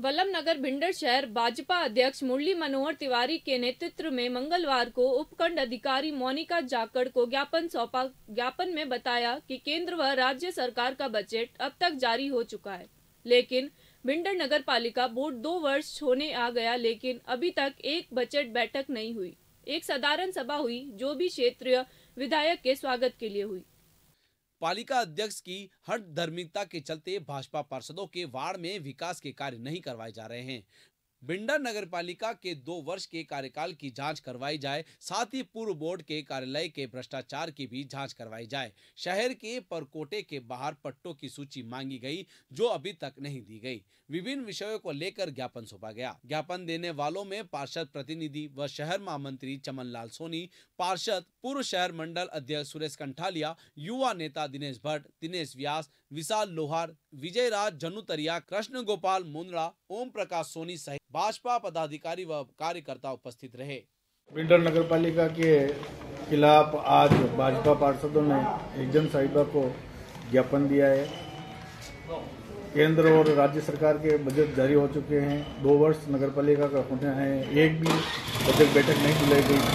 वल्लभ नगर भिंडर शहर भाजपा अध्यक्ष मुरली मनोहर तिवारी के नेतृत्व में मंगलवार को उपखंड अधिकारी मोनिका जाकड़ को ज्ञापन सौंपा ज्ञापन में बताया कि केंद्र व राज्य सरकार का बजट अब तक जारी हो चुका है लेकिन भिंडर नगर पालिका बोर्ड दो वर्ष होने आ गया लेकिन अभी तक एक बजट बैठक नहीं हुई एक साधारण सभा हुई जो भी क्षेत्रीय विधायक के स्वागत के लिए हुई पालिका अध्यक्ष की हट धर्मिकता के चलते भाजपा पार्षदों के वार्ड में विकास के कार्य नहीं करवाए जा रहे हैं बिंडा नगर पालिका के दो वर्ष के कार्यकाल की जांच करवाई जाए साथ ही पूर्व बोर्ड के कार्यालय के भ्रष्टाचार की भी जांच करवाई जाए शहर के परकोटे के बाहर पट्टों की सूची मांगी गई जो अभी तक नहीं दी गई विभिन्न विषयों को लेकर ज्ञापन सौंपा गया ज्ञापन देने वालों में पार्षद प्रतिनिधि व शहर महामंत्री चमन लाल सोनी पार्षद पूर्व शहर मंडल अध्यक्ष सुरेश कंठालिया युवा नेता दिनेश भट्ट दिनेश व्यास विशाल लोहार विजय राज जनुतरिया कृष्ण गोपाल मुंद्रा ओम प्रकाश सोनी सहित भाजपा पदाधिकारी व कार्यकर्ता उपस्थित रहे बिल्डर नगर पालिका के खिलाफ आज भाजपा पार्षदों ने जन साहिबा को ज्ञापन दिया है केंद्र और राज्य सरकार के बजट जारी हो चुके हैं दो वर्ष नगर पालिका का होना है एक भी बजट बैठक नहीं बुलाई गई